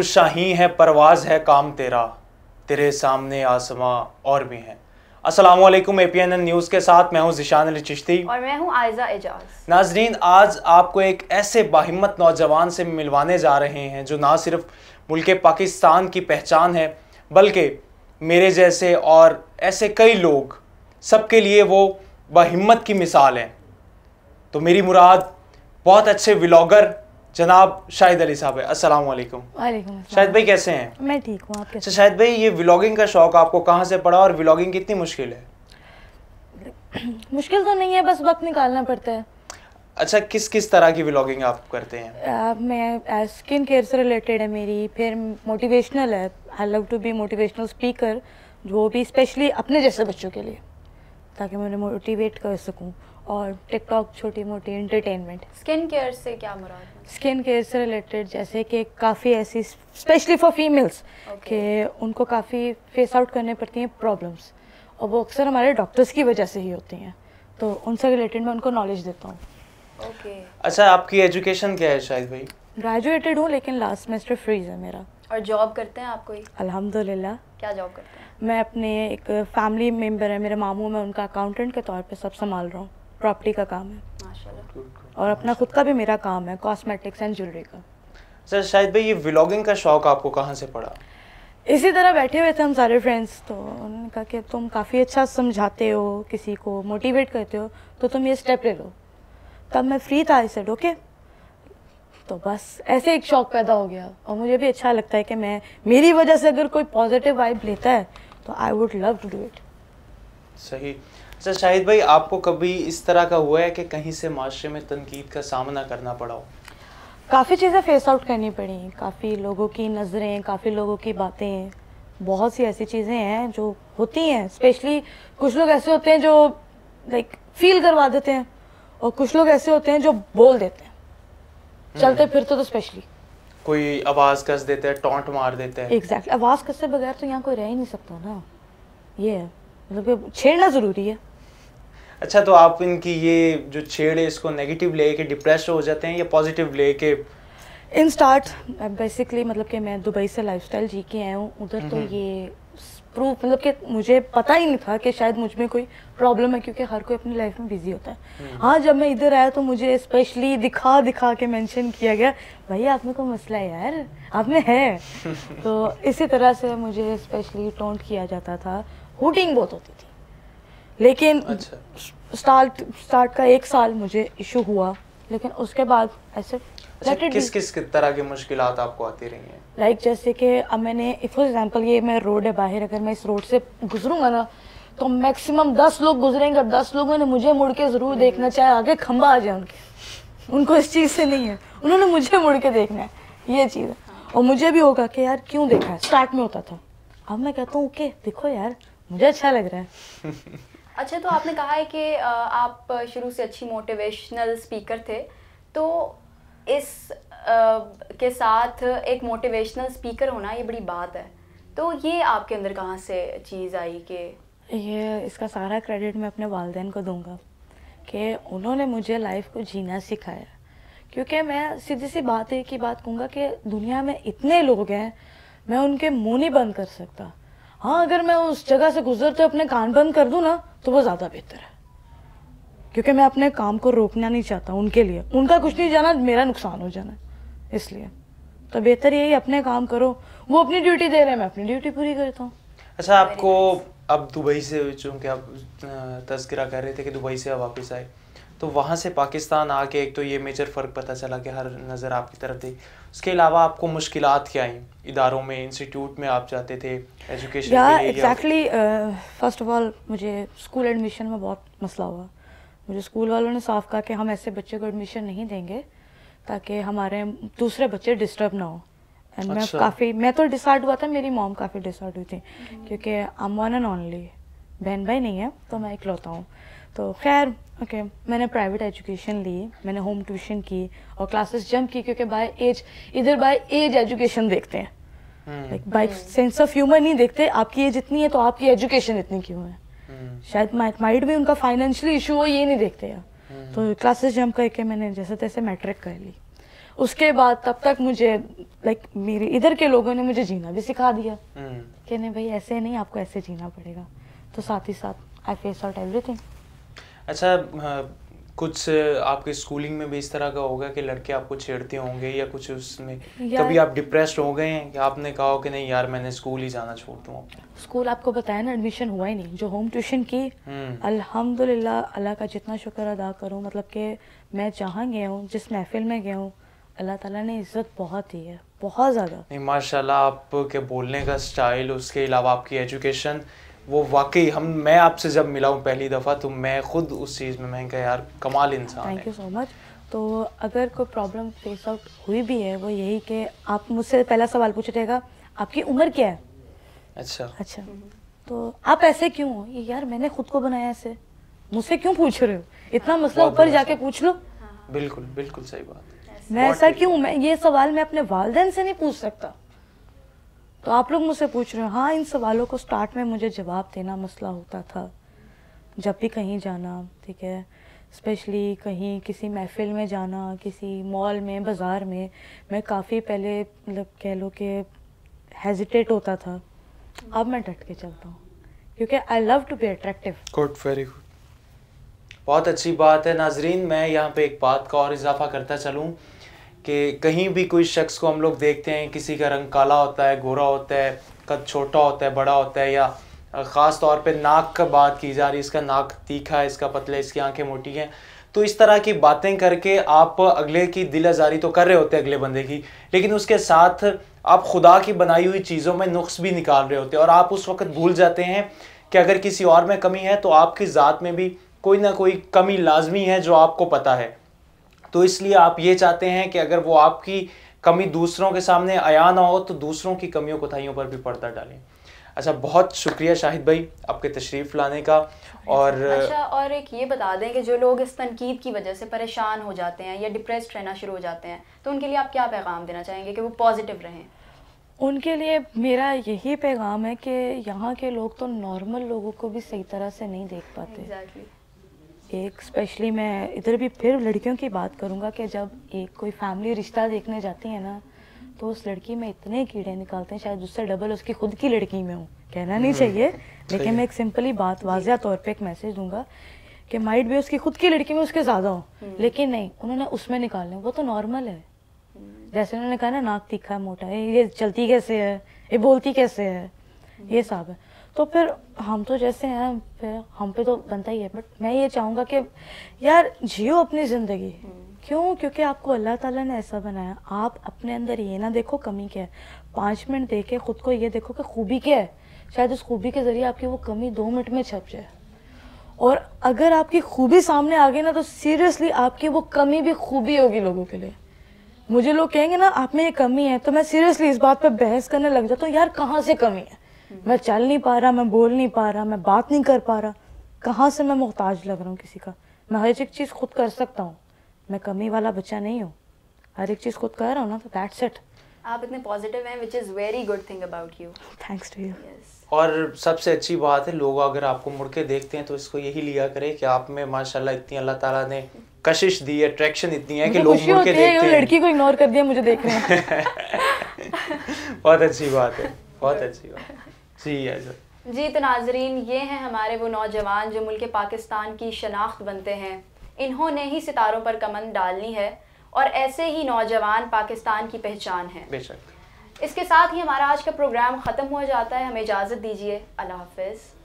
तू शाही है परवाज है काम तेरा तेरे सामने आसमां और भी हैं असलम एन न्यूज़ के साथ मैं हूं जिशान अली चिश्ती और मैं हूं आयजा एजाज नाजरीन आज आपको एक ऐसे बाहिम्मत नौजवान से मिलवाने जा रहे हैं जो ना सिर्फ मुल्क पाकिस्तान की पहचान है बल्कि मेरे जैसे और ऐसे कई लोग सबके लिए वो बाहिम्मत की मिसाल हैं तो मेरी मुराद बहुत अच्छे व्लागर जनाब शाहिद अली साहब है अस्सलाम वालेकुम शाहिद भाई कैसे हैं मैं ठीक हूँ आपके अच्छा शाहिद भाई ये व्लॉगिंग का शौक आपको कहाँ से पड़ा और व्लॉगिंग कितनी मुश्किल है मुश्किल तो नहीं है बस वक्त निकालना पड़ता है अच्छा किस किस तरह की व्लॉगिंग आप करते हैं आ, मैं स्किन केयर से रिलेटेड है मेरी फिर मोटिवेशनल है I love to be motivational speaker जो भी स्पेशली अपने जैसे बच्चों के लिए ताकि मैं उन्हें मोटिवेट कर सकूं और टिकटॉक छोटी मोटी इंटरटेनमेंट स्किन केयर से क्या मुराद स्किन केयर से रिलेटेड जैसे कि काफ़ी ऐसी स्पेशली फॉर फीमेल्स कि उनको काफ़ी फेस आउट करने पड़ती हैं प्रॉब्लम्स और वो अक्सर हमारे डॉक्टर्स की वजह से ही होती हैं तो उनसे रिलेटेड मैं उनको नॉलेज देता हूँ okay. अच्छा आपकी एजुकेशन क्या है शायद भाई ग्रेजुएटेड हूँ लेकिन लास्ट सेमेस्टर फ्रीज है मेरा और जॉब करते हैं आप कोई अल्हम्दुलिल्लाह क्या जॉब करते हैं मैं अपने एक फैमिली मेम्बर है मेरे मामू मैं उनका अकाउंटेंट के तौर पे सब संभाल रहा हूँ प्रॉपर्टी का काम है और अपना खुद का भी मेरा काम है कॉस्मेटिक्स एंड ज्वेलरी का सर शायद भाई ये व्लॉगिंग का शौक आपको कहाँ से पड़ा इसी तरह बैठे हुए थे हम सारे फ्रेंड्स तो उन्होंने कहा कि तुम काफ़ी अच्छा समझाते हो किसी को मोटिवेट करते हो तो तुम ये स्टेप ले लो तब मैं फ्री था आई सेड ओके तो बस ऐसे एक शौक पैदा हो गया और मुझे भी अच्छा लगता है कि मैं मेरी वजह से अगर कोई पॉजिटिव वाइब लेता है तो I would love to do it सही अच्छा शाहिद भाई आपको कभी इस तरह का हुआ है कि कहीं से माशरे में तनकीद का सामना करना पड़ा हो काफ़ी चीज़ें फेस आउट करनी पड़ी काफ़ी लोगों की नज़रें काफ़ी लोगों की बातें बहुत सी ऐसी चीज़ें हैं जो होती हैं स्पेशली कुछ लोग ऐसे होते हैं जो लाइक फील करवा देते हैं और कुछ लोग ऐसे होते हैं जो बोल देते हैं हम्म। चलते फिरते तो स्पेशली कोई आवाज़ कस देते हैं टॉन्ट मार देते हैं एग्जैक्टली exactly. आवाज़ कसते बगैर तो यहाँ कोई रह ही नहीं सकता ना ये है मतलब छेड़ना ज़रूरी है अच्छा तो आप इनकी ये जो छेड़ है इसको नेगेटिव लेके डिप्रेस हो जाते हैं या पॉजिटिव लेके इन स्टार्ट बेसिकली मतलब कि मैं दुबई से लाइफस्टाइल जी के आया हूँ उधर तो ये प्रूफ मतलब कि मुझे पता ही नहीं था कि शायद मुझ में कोई प्रॉब्लम है क्योंकि हर कोई अपनी लाइफ में बिजी होता है हम्म। हाँ जब मैं इधर आया तो मुझे स्पेशली दिखा दिखा के मेंशन किया गया भाई आप में कोई मसला है यार आप में है तो इसी तरह से मुझे स्पेशली टोंट किया जाता था हुटिंग बहुत होती थी लेकिन अच्छा। स्टार्ट स्टार्ट का एक साल मुझे इशू हुआ लेकिन उसके बाद ऐसे अच्छा, किस किस तरह की मुश्किल आपको आती रही हैं लाइक like, जैसे कि अब मैंने फॉर एग्जांपल ये मैं रोड है बाहर अगर मैं इस रोड से गुजरूंगा ना तो मैक्सिमम दस लोग गुजरेंगे और दस लोगों ने मुझे मुड़ के जरूर देखना हम्म। चाहे आगे खंबा आ जाए उनके उनको इस चीज़ से नहीं है उन्होंने मुझे मुड़ के देखना है ये चीज़ और मुझे भी होगा कि यार क्यों देखा है स्टार्ट में होता था अब मैं कहता हूँ ओके देखो यार मुझे अच्छा लग रहा है अच्छा तो आपने कहा है कि आप शुरू से अच्छी मोटिवेशनल स्पीकर थे तो इस के साथ एक मोटिवेशनल स्पीकर होना ये बड़ी बात है तो ये आपके अंदर कहाँ से चीज़ आई कि ये इसका सारा क्रेडिट मैं अपने वालदेन को दूंगा कि उन्होंने मुझे लाइफ को जीना सिखाया क्योंकि मैं सीधी सी बात एक की बात कहूँगा कि दुनिया में इतने लोग हैं मैं उनके मुँह नहीं बंद कर सकता हाँ अगर मैं उस जगह से गुजरते अपने कान बंद कर दू ना तो वो ज़्यादा बेहतर है क्योंकि मैं अपने काम को रोकना नहीं चाहता उनके लिए उनका कुछ नहीं जाना मेरा नुकसान हो जाना इसलिए तो बेहतर यही अपने काम करो वो अपनी ड्यूटी दे रहे हैं मैं अपनी ड्यूटी पूरी करता हूँ अच्छा आपको अब दुबई से चूंकि आप तस्करा कर रहे थे कि दुबई से आप वापस आए तो वहाँ से पाकिस्तान आके एक तो ये मेजर फ़र्क पता चला कि हर नज़र आपकी तरफ थी उसके अलावा आपको मुश्किल क्या आई इदारों में इंस्टीट्यूट में आप जाते थे एजुकेशन या एग्जैक्टली फर्स्ट ऑफ ऑल मुझे स्कूल एडमिशन में बहुत मसला हुआ मुझे स्कूल वालों ने साफ कहा कि हम ऐसे बच्चे को एडमिशन नहीं देंगे ताकि हमारे दूसरे बच्चे डिस्टर्ब ना हो एंड मैं अच्छा। काफ़ी मैं तो डिसाइड हुआ था मेरी मॉम काफ़ी डिसाइड हुई थी हम्म। क्योंकि आम वन एंड ओनली बहन भाई नहीं है तो मैं इकलौता हूँ तो खैर ओके okay. मैंने प्राइवेट एजुकेशन ली मैंने होम ट्यूशन की और क्लासेस जंप की क्योंकि बाय एज इधर बाय एज एजुकेशन देखते हैं like by sense of humour नहीं देखते आपकी एज इतनी है तो आपकी एजुकेशन इतनी क्यों है hmm. शायद माइट भी उनका फाइनेंशियली इशू हो ये नहीं देखते हैं hmm. तो क्लासेस जंप करके मैंने जैसे तैसे मैट्रिक कर ली उसके बाद तब तक मुझे लाइक मेरे इधर के लोगों ने मुझे जीना भी सिखा दिया hmm. कि नहीं भाई ऐसे नहीं आपको ऐसे जीना पड़ेगा तो साथ ही साथ आई फेस आउट एवरीथिंग अच्छा कुछ आपके स्कूलिंग में भी इस तरह का होगा कि लड़के आपको छेड़ते होंगे या कुछ उसमें कभी आप डिप्रेस हो गए हैं या आपने कहा कि नहीं यार मैंने स्कूल ही जाना छोड़ दूँ स्कूल आपको बताया ना एडमिशन हुआ ही नहीं जो होम ट्यूशन की हम्म। अल्हम्दुलिल्लाह अल्लाह का जितना शुक्र अदा करूँ मतलब कि मैं जहाँ गया हूँ जिस महफिल में गया हूँ अल्लाह ताला ने इज्जत बहुत दी है बहुत ज़्यादा नहीं माशाल्लाह आपके बोलने का स्टाइल उसके अलावा आपकी एजुकेशन वो वाकई हम मैं आपसे जब मिला हूँ पहली दफ़ा तो मैं ख़ुद उस चीज़ में मैं यार कमाल इंसान थैंक यू सो मच तो अगर कोई प्रॉब्लम फेस आउट हुई भी है वो यही कि आप मुझसे पहला सवाल पूछ रहेगा आपकी उम्र क्या है अच्छा अच्छा तो आप ऐसे क्यों हो यार मैंने खुद को बनाया ऐसे मुझसे क्यों पूछ रहे हो इतना मसला ऊपर जाके पूछ लो बिल्कुल बिल्कुल सही बात मैं ऐसा क्यों मैं ये सवाल मैं अपने वालदेन से नहीं पूछ सकता तो आप लोग मुझसे पूछ रहे हो हाँ इन सवालों को स्टार्ट में मुझे जवाब देना मसला होता था जब भी कहीं जाना ठीक है स्पेशली कहीं किसी महफिल में जाना किसी मॉल में बाज़ार में मैं काफ़ी पहले मतलब कह लो कि हेजिटेट होता था अब मैं डट के चलता हूँ क्योंकि I love to be attractive good very good बहुत अच्छी बात है नाजरीन मैं यहाँ पे एक बात का और इजाफा करता चलूँ कि कहीं भी कोई शख्स को हम लोग देखते हैं किसी का रंग काला होता है गोरा होता है कद छोटा होता है बड़ा होता है या ख़ास तौर पे नाक का बात की जा रही है इसका नाक तीखा है इसका पतला है इसकी आंखें मोटी हैं तो इस तरह की बातें करके आप अगले की दिल आज़ारी तो कर रहे होते हैं अगले बंदे की लेकिन उसके साथ आप खुदा की बनाई हुई चीज़ों में नुख्स भी निकाल रहे होते हैं और आप उस वक्त भूल जाते हैं कि अगर किसी और में कमी है तो आपकी ज़ात में भी कोई ना कोई कमी लाजमी है जो आपको पता है तो इसलिए आप ये चाहते हैं कि अगर वो आपकी कमी दूसरों के सामने आया ना हो तो दूसरों की कमियों कोथाइयों पर भी पर्दा डालें अच्छा बहुत शुक्रिया शाहिद भाई आपके तशरीफ़ लाने का और अच्छा और एक ये बता दें कि जो लोग इस तनकीद की वजह से परेशान हो जाते हैं या डिप्रेस रहना शुरू हो जाते हैं तो उनके लिए आप क्या पैगाम देना चाहेंगे कि वो पॉजिटिव रहें उनके लिए मेरा यही पैगाम है कि यहाँ के लोग तो नॉर्मल लोगों को भी सही तरह से नहीं देख पाते exactly. एक स्पेशली मैं इधर भी फिर लड़कियों की बात करूँगा कि जब एक कोई फैमिली रिश्ता देखने जाती है ना तो उस लड़की में इतने कीड़े निकालते हैं शायद उससे डबल उसकी खुद की लड़की में हूँ कहना नहीं हम्म, चाहिए लेकिन मैं एक सिंपली बात वाजिया तौर पे एक मैसेज दूंगा कि माइट भी उसकी खुद की लड़की में उसके ज़्यादा हो हम्म। लेकिन नहीं उन्होंने उसमें निकालने वो तो नॉर्मल है हम्म। जैसे उन्होंने कहा ना नाक तीखा मोटा है ये चलती कैसे है ये बोलती कैसे है ये सब है तो फिर हम तो जैसे हैं फिर हम पे तो बनता ही है बट मैं ये चाहूँगा कि यार जियो अपनी ज़िंदगी क्यों क्योंकि आपको अल्लाह ताला ने ऐसा बनाया आप अपने अंदर ये ना देखो कमी क्या है पाँच मिनट देखे ख़ुद को ये देखो कि खूबी क्या है शायद उस खूबी के ज़रिए आपकी वो कमी दो मिनट में छप जाए और अगर आपकी खूबी सामने आ गई ना तो सीरियसली आपकी वो कमी भी खूबी होगी लोगों के लिए मुझे लोग कहेंगे ना आप में ये कमी है तो मैं सीरियसली इस बात पर बहस करने लग जाता हूँ यार कहाँ से कमी है मैं चल नहीं पा रहा मैं बोल नहीं पा रहा मैं बात नहीं कर पा रहा कहाँ से मैं मोहताज लग रहा हूँ किसी का मैं हर एक चीज़ खुद कर सकता हूँ मैं कमी वाला बच्चा नहीं हूँ हर एक चीज़ खुद कर रहा हूँ ना तो दैट्स इट आप इतने पॉजिटिव हैं which is very good thing about you thanks to you और सबसे अच्छी बात है लोग अगर आपको मुड़ के देखते हैं तो इसको यही लिया करें कि आप में माशाल्लाह इतनी अल्लाह ताला ने कशिश दी है अट्रैक्शन इतनी है कि लोग मुड़ के देखते हैं लड़की को इग्नोर कर दिया मुझे देख रहे हैं बहुत अच्छी बात है बहुत अच्छी बात सही है सर जी तो नाजरीन ये हैं हमारे वो नौजवान जो मुल्क पाकिस्तान की शनाख्त बनते हैं इन्होंने ही सितारों पर कमन डालनी है और ऐसे ही नौजवान पाकिस्तान की पहचान है बेशक इसके साथ ही हमारा आज का प्रोग्राम ख़त्म हो जाता है हमें इजाज़त दीजिए अल्लाह हाफिज़